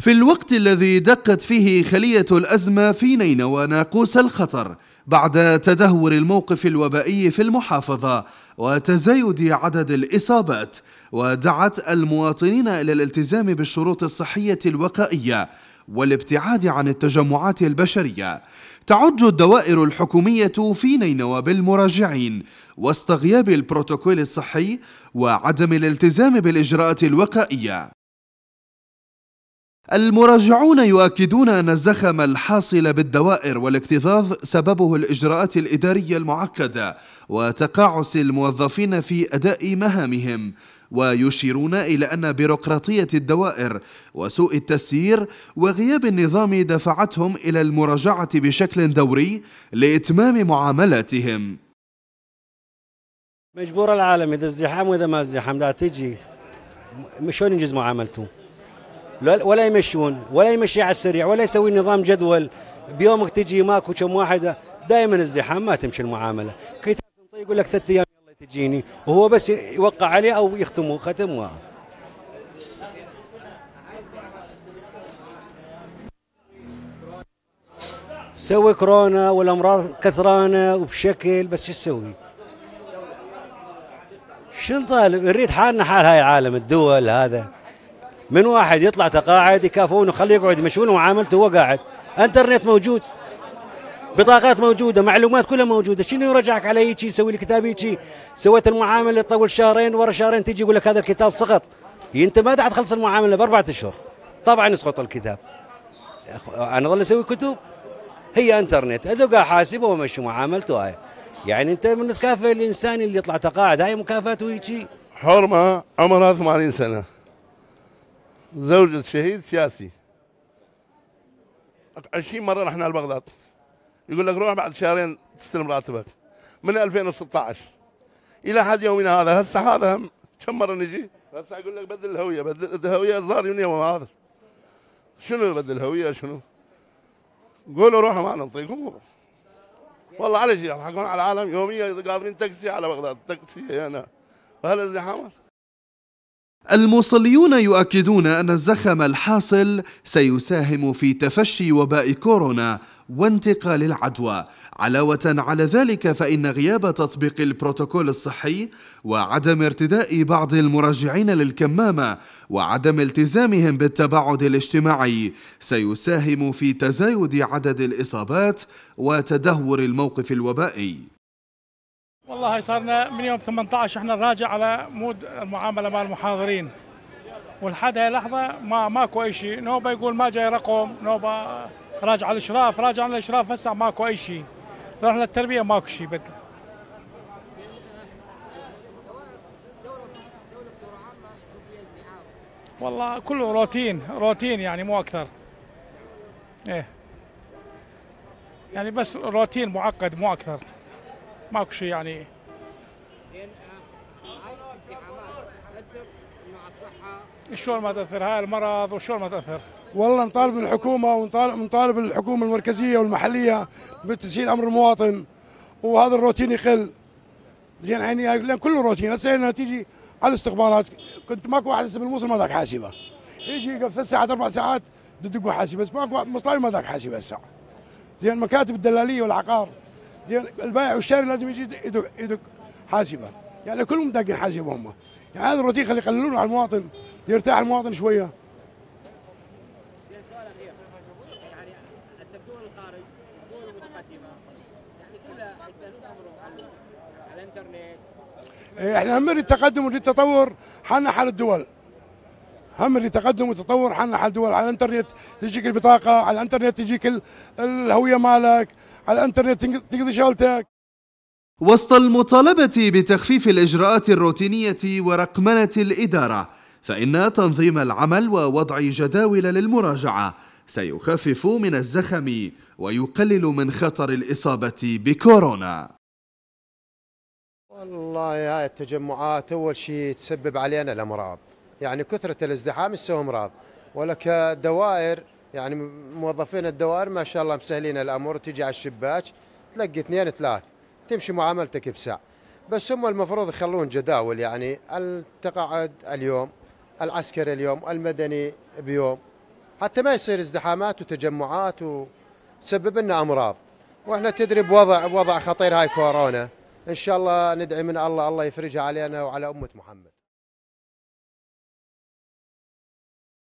في الوقت الذي دقت فيه خلية الأزمة في نينوى ناقوس الخطر بعد تدهور الموقف الوبائي في المحافظة وتزايد عدد الإصابات ودعت المواطنين إلى الالتزام بالشروط الصحية الوقائية والابتعاد عن التجمعات البشرية تعج الدوائر الحكومية في نينوى بالمراجعين واستغياب البروتوكول الصحي وعدم الالتزام بالإجراءات الوقائية المراجعون يؤكدون أن الزخم الحاصل بالدوائر والاكتظاظ سببه الإجراءات الإدارية المعقدة وتقاعس الموظفين في أداء مهامهم ويشيرون إلى أن بيروقراطية الدوائر وسوء التسيير وغياب النظام دفعتهم إلى المراجعة بشكل دوري لإتمام معاملاتهم مجبور العالم إذا ازدحام وإذا ما ازدحام لا تجي شلون ينجز معاملته ولا يمشون ولا يمشي على السريع ولا يسوي نظام جدول بيومك تجي ماكو كم واحد دائما الزحام ما تمشي المعامله كي طيب يقول لك ثلاث ايام يلا تجيني وهو بس يوقع عليه او يختمه ختم سوي كورونا والامراض كثرانه وبشكل بس شو تسوي؟ شنو طالب؟ نريد حالنا حال هاي العالم الدول هذا من واحد يطلع تقاعد يكافئونه وخليه يقعد يمشونه وعاملته وهو قاعد انترنت موجود بطاقات موجوده معلومات كلها موجوده شنو يرجعك على هيك يسوي لي كتاب هيك سويت المعامله تطول شهرين ورا شهرين تجي يقول لك هذا الكتاب سقط انت ما تعد تخلص المعامله باربعه اشهر طبعا يسقط الكتاب انا ظل اسوي كتب هي انترنت أذوق حاسبه ومشي معاملته هاي يعني انت من تكافئ الانسان اللي يطلع تقاعد هاي مكافاته هيك حرمه عمرها 80 سنه زوجة شهيد سياسي عشرين مرة رحنا لبغداد يقول لك روح بعد شهرين تستلم راتبك من 2016 إلى حد يومنا هذا هسه هذا هم كم مرة نجي هسه يقول لك بدل الهوية بدل الهوية صار من يوم هذا شنو بدل الهوية شنو قولوا روحوا ما نعطيكم والله على شيء يضحكون على العالم يوميا قابلين تاكسي على بغداد تاكسي هنا فهل الزحام الموصليون يؤكدون أن الزخم الحاصل سيساهم في تفشي وباء كورونا وانتقال العدوى علاوة على ذلك فإن غياب تطبيق البروتوكول الصحي وعدم ارتداء بعض المراجعين للكمامة وعدم التزامهم بالتباعد الاجتماعي سيساهم في تزايد عدد الإصابات وتدهور الموقف الوبائي والله صارنا من يوم 18 احنا نراجع على مود المعامله مع المحاضرين ولحد هاي اللحظه ما ماكو اي شيء نوبه يقول ما جاي رقم نوبه راجع الاشراف راجع الاشراف هسه ماكو اي شيء رحنا للتربيه ماكو شيء بدل والله كله روتين روتين يعني مو اكثر ايه يعني بس روتين معقد مو اكثر ماكو شيء يعني شلون ما تاثر هاي المرض وشلون ما تاثر والله نطالب الحكومه ونطالب نطالب الحكومه المركزيه والمحليه بتسهيل امر المواطن وهذا الروتين يقل زين عيني لان كله روتين هسه تيجي على الاستخبارات كنت ماكو واحد هسه بالموصل ما ذاك حاسبه يجي يقف ثلاث ساعات اربع ساعات تدقوا حاسبه بس ماكو مصلاوي ما ذاك حاسبه هسه زين مكاتب الدلاليه والعقار زين البائع والشاري لازم يجي يدق يدق حاسبه يعني كلهم داقين حاسبه هم يعني هذا الروتين اللي يقللونه على المواطن يرتاح المواطن شويه يعني يعني إيه، احنا هم التقدم والتطور حنا حال الدول هم اللي تقدم وتطور حالنا حال دول على الانترنت تجيك البطاقه على الانترنت تجيك الهويه مالك على الانترنت تقضي شغلتك وسط المطالبه بتخفيف الاجراءات الروتينيه ورقمنه الاداره فان تنظيم العمل ووضع جداول للمراجعه سيخفف من الزخم ويقلل من خطر الاصابه بكورونا والله هاي التجمعات اول شيء تسبب علينا الامراض يعني كثرة الازدحام يسوي امراض ولك دوائر يعني موظفين الدوائر ما شاء الله مسهلين الامور تجي على الشباك تلقي اثنين ثلاث تمشي معاملتك بساعة بس هم المفروض يخلون جداول يعني التقاعد اليوم العسكري اليوم المدني بيوم حتى ما يصير ازدحامات وتجمعات وتسبب لنا امراض واحنا تدري بوضع بوضع خطير هاي كورونا ان شاء الله ندعي من الله الله يفرجها علينا وعلى امه محمد